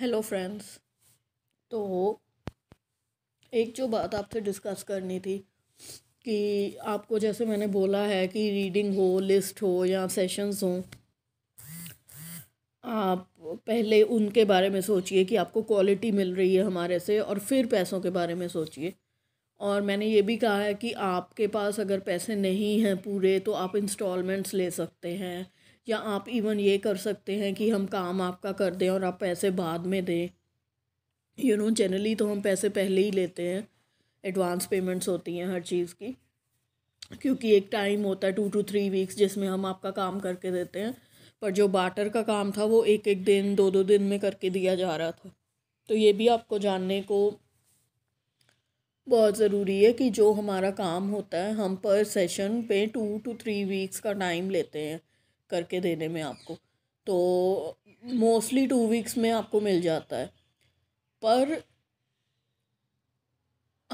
Hello friends तो एक जो बात आपसे डिस्कस करनी थी कि आपको जैसे मैंने बोला है कि रीडिंग हो लिस्ट हो या सेशंस हो आप पहले उनके बारे में सोचिए कि आपको क्वालिटी मिल रही है हमारे से और फिर पैसों के बारे में सोचिए और मैंने ये भी कहा है कि आपके पास अगर पैसे नहीं हैं पूरे तो आप इंस्टॉलमेंट्स ले सकते हैं या आप इवन ये कर सकते हैं कि हम काम आपका कर दें और आप पैसे बाद में दें यू नो जनरली तो हम पैसे पहले ही लेते हैं एडवांस पेमेंट्स होती हैं हर चीज़ की क्योंकि एक टाइम होता है टू टू थ्री वीक्स जिसमें हम आपका काम करके देते हैं पर जो बाटर का काम था वो एक एक दिन दो दो दिन में करके दिया जा रहा था तो ये भी आपको जानने को बहुत ज़रूरी है कि जो हमारा काम होता है हम पर सेशन पे टू टू थ्री वीक्स का टाइम लेते हैं करके देने में आपको तो मोस्टली टू वीक्स में आपको मिल जाता है पर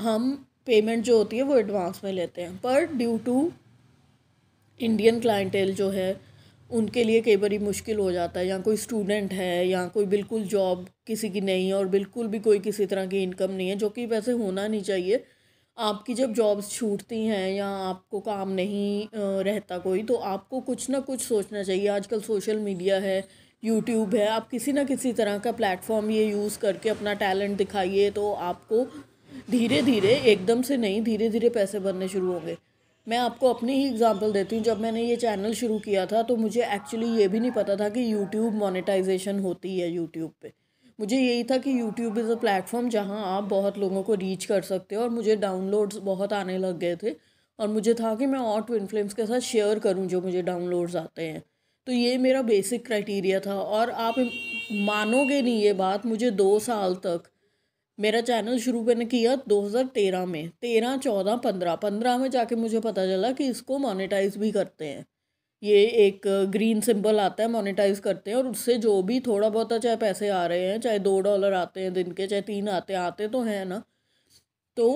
हम पेमेंट जो होती है वो एडवांस में लेते हैं पर ड्यू टू इंडियन क्लाइंटेल जो है उनके लिए कई बार मुश्किल हो जाता है या कोई स्टूडेंट है या कोई बिल्कुल जॉब किसी की नहीं है और बिल्कुल भी कोई किसी तरह की इनकम नहीं है जो कि वैसे होना नहीं चाहिए आपकी जब जॉब्स छूटती हैं या आपको काम नहीं रहता कोई तो आपको कुछ ना कुछ सोचना चाहिए आजकल सोशल मीडिया है यूट्यूब है आप किसी ना किसी तरह का प्लेटफॉर्म ये यूज़ करके अपना टैलेंट दिखाइए तो आपको धीरे धीरे एकदम से नहीं धीरे धीरे पैसे बनने शुरू होंगे मैं आपको अपनी ही एग्जांपल देती हूँ जब मैंने ये चैनल शुरू किया था तो मुझे एक्चुअली ये भी नहीं पता था कि यूट्यूब मोनेटाइजेशन होती है यूट्यूब पे मुझे यही था कि यूट्यूब इज़ अ प्लेटफॉर्म जहाँ आप बहुत लोगों को रीच कर सकते हो और मुझे डाउनलोड्स बहुत आने लग गए थे और मुझे था कि मैं और ट्विन फ्लेम्स के साथ शेयर करूँ जो मुझे डाउनलोड्स आते हैं तो ये मेरा बेसिक क्राइटेरिया था और आप मानोगे नहीं ये बात मुझे दो साल तक मेरा चैनल शुरू मैंने किया 2013 में 13 14 15 15 में जाके मुझे पता चला कि इसको मोनेटाइज भी करते हैं ये एक ग्रीन सिंबल आता है मोनेटाइज करते हैं और उससे जो भी थोड़ा बहुत चाहे पैसे आ रहे हैं चाहे दो डॉलर आते हैं दिन के चाहे तीन आते हैं आते तो हैं ना तो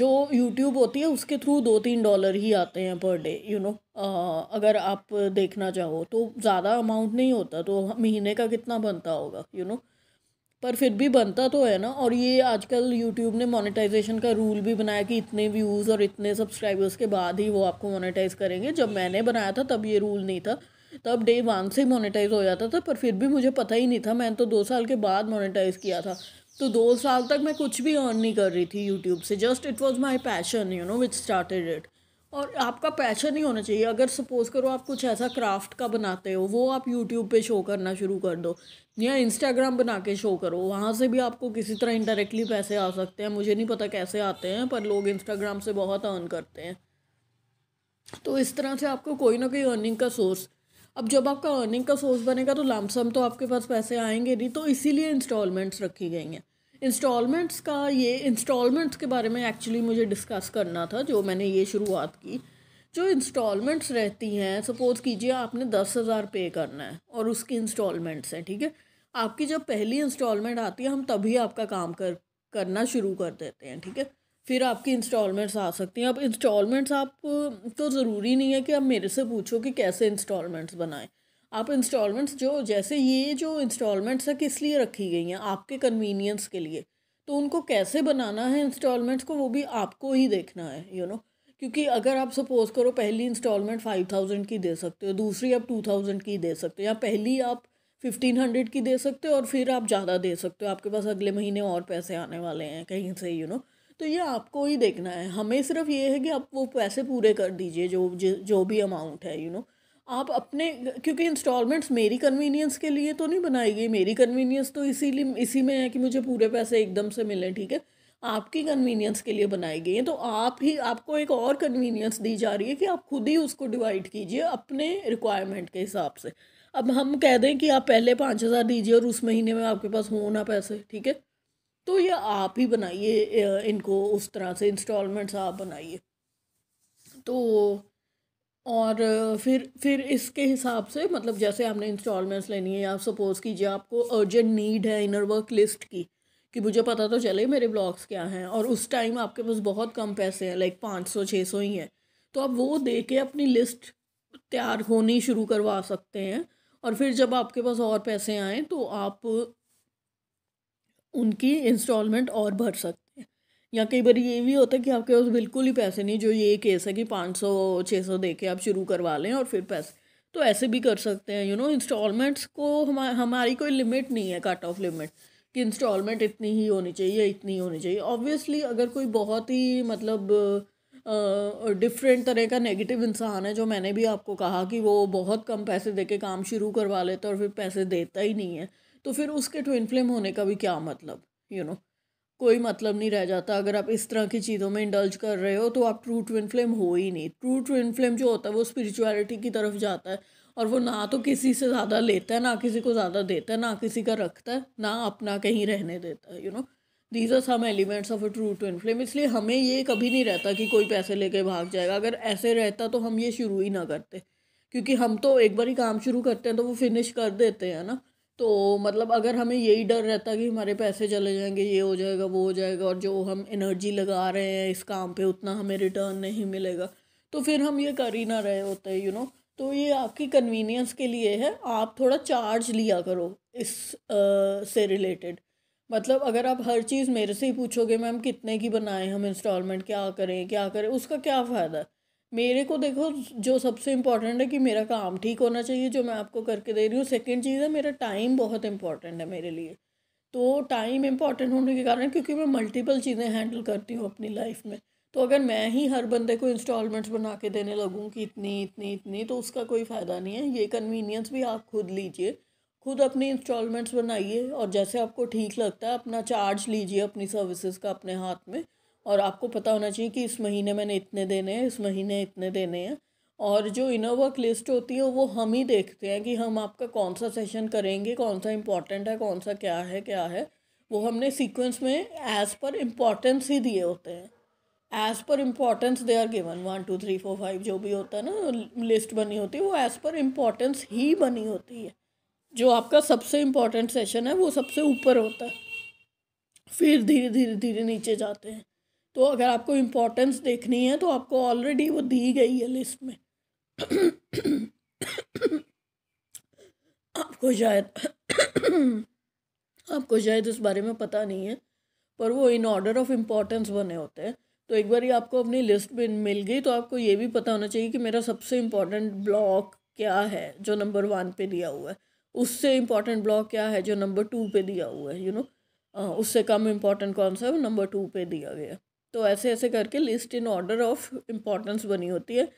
जो यूट्यूब होती है उसके थ्रू दो तीन डॉलर ही आते हैं पर डे यू नो अगर आप देखना चाहो तो ज़्यादा अमाउंट नहीं होता तो महीने का कितना बनता होगा यू you नो know? पर फिर भी बनता तो है ना और ये आजकल यूट्यूब ने मोनेटाइजेशन का रूल भी बनाया कि इतने व्यूज़ और इतने सब्सक्राइबर्स के बाद ही वो आपको मोनेटाइज करेंगे जब मैंने बनाया था तब ये रूल नहीं था तब डे वन से ही मोनेटाइज हो जाता था पर फिर भी मुझे पता ही नहीं था मैंने तो दो साल के बाद मोनेटाइज किया था तो दो साल तक मैं कुछ भी अर्न नहीं कर रही थी यूट्यूब से just it was my passion you know which started it और आपका पैशन ही होना चाहिए अगर सपोज़ करो आप कुछ ऐसा क्राफ्ट का बनाते हो वो आप यूट्यूब पे शो करना शुरू कर दो या इंस्टाग्राम बना के शो करो वहाँ से भी आपको किसी तरह इंडायरेक्टली पैसे आ सकते हैं मुझे नहीं पता कैसे आते हैं पर लोग इंस्टाग्राम से बहुत अर्न करते हैं तो इस तरह से आपको कोई ना कोई अर्निंग का सोर्स अब जब आपका अर्निंग का सोर्स बनेगा तो लामसम तो आपके पास पैसे आएंगे नहीं तो इसीलिए इंस्टॉलमेंट्स रखी गई हैं इंस्टॉलमेंट्स का ये इंस्टॉलमेंट्स के बारे में एक्चुअली मुझे डिस्कस करना था जो मैंने ये शुरुआत की जो इंस्टॉलमेंट्स रहती हैं सपोज़ कीजिए आपने दस हज़ार पे करना है और उसकी इंस्टॉलमेंट्स हैं ठीक है थीके? आपकी जब पहली इंस्टॉलमेंट आती है हम तभी आपका काम कर करना शुरू कर देते हैं ठीक है थीके? फिर आपकी इंस्टॉलमेंट्स आ सकती हैं अब इंस्टॉलमेंट्स आप तो ज़रूरी नहीं है कि आप मेरे से पूछो कि कैसे इंस्टॉलमेंट्स बनाएं आप इंस्टॉलमेंट्स जो जैसे ये जो इंस्टॉलमेंट्स है किस लिए रखी गई हैं आपके कन्वीनियंस के लिए तो उनको कैसे बनाना है इंस्टॉलमेंट्स को वो भी आपको ही देखना है यू you नो know? क्योंकि अगर आप सपोज़ करो पहली इंस्टॉलमेंट फाइव थाउजेंड की दे सकते हो दूसरी आप टू थाउजेंड की दे सकते हो या पहली आप फिफ्टीन हंड्रेड की दे सकते हो और फिर आप ज़्यादा दे सकते हो आपके पास अगले महीने और पैसे आने वाले हैं कहीं से यू you नो know? तो ये आपको ही देखना है हमें सिर्फ ये है कि आप वो पैसे पूरे कर दीजिए जो जो भी अमाउंट है यू you नो know? आप अपने क्योंकि इंस्टॉलमेंट्स मेरी कन्वीनियंस के लिए तो नहीं बनाई गई मेरी कन्वीनियंस तो इसीलिए इसी में है कि मुझे पूरे पैसे एकदम से मिलें ठीक है आपकी कन्वीनियंस के लिए बनाई गई है तो आप ही आपको एक और कन्वीनियंस दी जा रही है कि आप खुद ही उसको डिवाइड कीजिए अपने रिक्वायरमेंट के हिसाब से अब हम कह दें कि आप पहले पाँच हज़ार दीजिए और उस महीने में आपके पास हो ना पैसे ठीक है तो ये आप ही बनाइए इनको उस तरह से इंस्टॉलमेंट्स आप बनाइए तो और फिर फिर इसके हिसाब से मतलब जैसे आपने इंस्टॉलमेंट्स लेनी है या आप सपोज़ कीजिए आपको अर्जेंट नीड है इनर वर्क लिस्ट की कि मुझे पता तो चले मेरे ब्लॉग्स क्या हैं और उस टाइम आपके पास बहुत कम पैसे हैं लाइक पाँच सौ छः सौ ही हैं तो आप वो दे के अपनी लिस्ट तैयार होनी शुरू करवा सकते हैं और फिर जब आपके पास और पैसे आएँ तो आप उनकी इंस्टॉलमेंट और भर सकते या कई बार ये भी होता है कि आपके पास बिल्कुल ही पैसे नहीं जो ये केस है कि पाँच सौ छः सौ दे के आप शुरू करवा लें और फिर पैसे तो ऐसे भी कर सकते हैं यू नो इंस्टॉलमेंट्स को हम हमारी कोई लिमिट नहीं है कट ऑफ लिमिट कि इंस्टॉलमेंट इतनी ही होनी चाहिए इतनी होनी चाहिए ऑब्वियसली अगर कोई बहुत ही मतलब डिफरेंट तरह का नेगेटिव इंसान है जो मैंने भी आपको कहा कि वो बहुत कम पैसे दे के काम शुरू करवा लेता और फिर पैसे देता ही नहीं है तो फिर उसके ट्विन फ्लेम होने का भी क्या मतलब यू you नो know? कोई मतलब नहीं रह जाता अगर आप इस तरह की चीज़ों में इंडल्ज कर रहे हो तो आप ट्रू ट्विन फ्लेम हो ही नहीं ट्रू ट्विन फ्लेम जो होता है वो स्पिरिचुअलिटी की तरफ जाता है और वो ना तो किसी से ज़्यादा लेता है ना किसी को ज़्यादा देता है ना किसी का रखता है ना अपना कहीं रहने देता है you know these are some elements of a true twin flame इसलिए हमें ये कभी नहीं रहता कि कोई पैसे लेके भाग जाएगा अगर ऐसे रहता तो हम ये शुरू ही ना करते क्योंकि हम तो एक बार ही काम शुरू करते हैं तो वो फिनिश कर देते हैं ना तो मतलब अगर हमें यही डर रहता कि हमारे पैसे चले जाएंगे ये हो जाएगा वो हो जाएगा और जो हम एनर्जी लगा रहे हैं इस काम पे उतना हमें रिटर्न नहीं मिलेगा तो फिर हम ये कर ही ना रहे होते यू नो तो ये आपकी कन्वीनियंस के लिए है आप थोड़ा चार्ज लिया करो इस आ, से रिलेटेड मतलब अगर आप हर चीज़ मेरे से ही पूछोगे मैम कितने की बनाएं हम इंस्टॉलमेंट क्या करें क्या करें उसका क्या फ़ायदा है मेरे को देखो जो सबसे इम्पॉर्टेंट है कि मेरा काम ठीक होना चाहिए जो मैं आपको करके दे रही हूँ सेकेंड चीज़ है मेरा टाइम बहुत इम्पॉर्टेंट है मेरे लिए तो टाइम इम्पॉर्टेंट होने के कारण क्योंकि मैं मल्टीपल चीज़ें हैंडल करती हूँ अपनी लाइफ में तो अगर मैं ही हर बंदे को इंस्टॉलमेंट्स बना के देने लगूँ कि इतनी इतनी इतनी तो उसका कोई फ़ायदा नहीं है ये कन्वीनियंस भी आप खुद लीजिए खुद अपनी इंस्टॉलमेंट्स बनाइए और जैसे आपको ठीक लगता है अपना चार्ज लीजिए अपनी सर्विसेज का अपने हाथ में और आपको पता होना चाहिए कि इस महीने मैंने इतने देने हैं इस महीने इतने देने हैं और जो इनर वर्क लिस्ट होती है वो हम ही देखते हैं कि हम आपका कौन सा सेशन करेंगे कौन सा इम्पॉर्टेंट है कौन सा क्या है क्या है वो हमने सीक्वेंस में एज़ पर इम्पॉर्टेंस ही दिए होते हैं as per importance they are given one two three four five जो भी होता है ना लिस्ट बनी होती है वो एज़ पर इम्पॉर्टेंस ही बनी होती है जो आपका सबसे इम्पॉर्टेंट सेशन है वो सबसे ऊपर होता है फिर धीरे धीरे धीरे नीचे जाते हैं तो अगर आपको इम्पोर्टेंस देखनी है तो आपको ऑलरेडी वो दी गई है लिस्ट में आपको शायद आपको शायद इस बारे में पता नहीं है पर वो इन ऑर्डर ऑफ इम्पोर्टेंस बने होते हैं तो एक बार ये आपको अपनी लिस्ट में मिल गई तो आपको ये भी पता होना चाहिए कि मेरा सबसे इम्पोर्टेंट ब्लॉक क्या है जो नंबर वन पे दिया हुआ है उससे इम्पोर्टेंट ब्लॉक क्या है जो नंबर टू पे दिया हुआ है यू you नो know? उससे कम इम्पोर्टेंट कौन सा है वो नंबर टू पे दिया गया है तो ऐसे ऐसे करके list in order of importance बनी होती है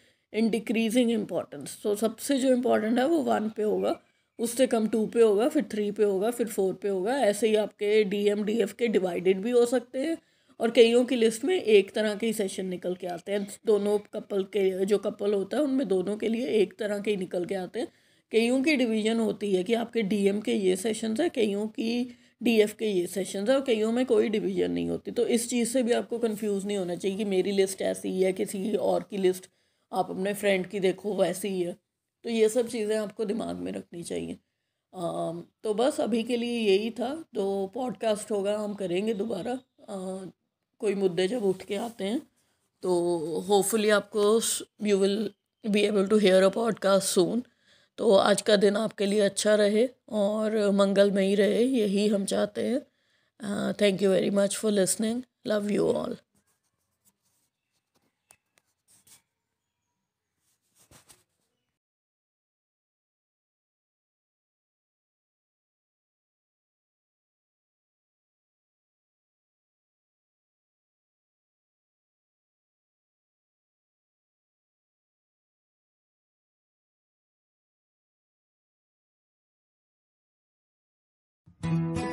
इन डिक्रीजिंग इम्पॉर्टेंस तो सबसे जो इम्पोर्टेंट है वो वन पे होगा उससे कम टू पे होगा फिर थ्री पे होगा फिर फोर पे होगा ऐसे ही आपके डी एम डी एफ के डिवाइडेड भी हो सकते हैं और कईयों की लिस्ट में एक तरह के ही सेशन निकल के आते हैं दोनों कपल के जो कपल होता है उनमें दोनों के लिए एक तरह के ही निकल के आते हैं कईयों की डिवीजन होती है कि आपके डीएम के ये सेशंस हैं कईयों की डीएफ के ये सेशन है और कईयों में कोई डिवीजन नहीं होती तो इस चीज़ से भी आपको कंफ्यूज नहीं होना चाहिए कि मेरी लिस्ट ऐसी है किसी और की लिस्ट आप अपने फ्रेंड की देखो वैसी ही है तो ये सब चीज़ें आपको दिमाग में रखनी चाहिए आ, तो बस अभी के लिए यही था तो पॉडकास्ट होगा हम करेंगे दोबारा कोई मुद्दे जब उठ के आते हैं तो होपफुली आपको you will be able to hear a podcast soon तो आज का दिन आपके लिए अच्छा रहे और मंगलमयी रहे यही हम चाहते हैं thank you very much for listening love you all Thank you.